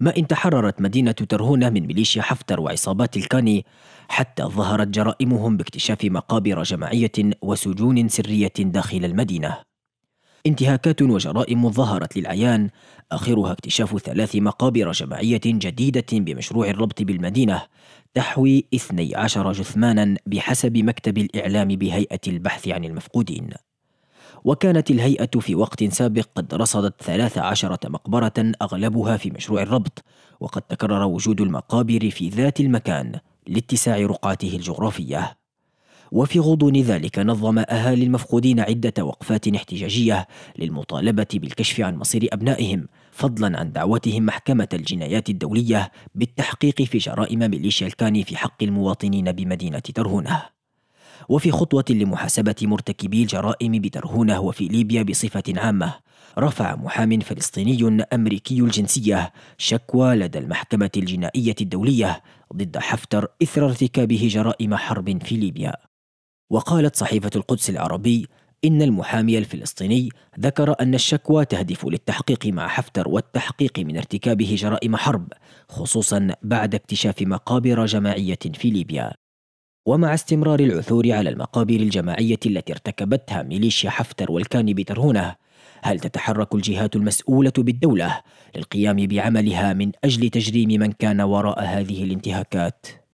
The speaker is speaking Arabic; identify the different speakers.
Speaker 1: ما إن تحررت مدينة ترهونة من ميليشيا حفتر وعصابات الكاني حتى ظهرت جرائمهم باكتشاف مقابر جماعية وسجون سرية داخل المدينة انتهاكات وجرائم ظهرت للعيان آخرها اكتشاف ثلاث مقابر جماعية جديدة بمشروع الربط بالمدينة تحوي 12 جثمانا بحسب مكتب الإعلام بهيئة البحث عن المفقودين وكانت الهيئة في وقت سابق قد رصدت 13 مقبرة أغلبها في مشروع الربط وقد تكرر وجود المقابر في ذات المكان لاتساع رقعته الجغرافية وفي غضون ذلك نظم أهالي المفقودين عدة وقفات احتجاجية للمطالبة بالكشف عن مصير أبنائهم فضلا عن دعوتهم محكمة الجنايات الدولية بالتحقيق في جرائم ميليشيا الكاني في حق المواطنين بمدينة ترهونه وفي خطوة لمحاسبة مرتكبي الجرائم بترهونه وفي ليبيا بصفة عامة رفع محام فلسطيني أمريكي الجنسية شكوى لدى المحكمة الجنائية الدولية ضد حفتر إثر ارتكابه جرائم حرب في ليبيا وقالت صحيفة القدس العربي إن المحامي الفلسطيني ذكر أن الشكوى تهدف للتحقيق مع حفتر والتحقيق من ارتكابه جرائم حرب خصوصا بعد اكتشاف مقابر جماعية في ليبيا ومع استمرار العثور على المقابر الجماعية التي ارتكبتها ميليشيا حفتر والكاني بترهونة هل تتحرك الجهات المسؤولة بالدولة للقيام بعملها من أجل تجريم من كان وراء هذه الانتهاكات؟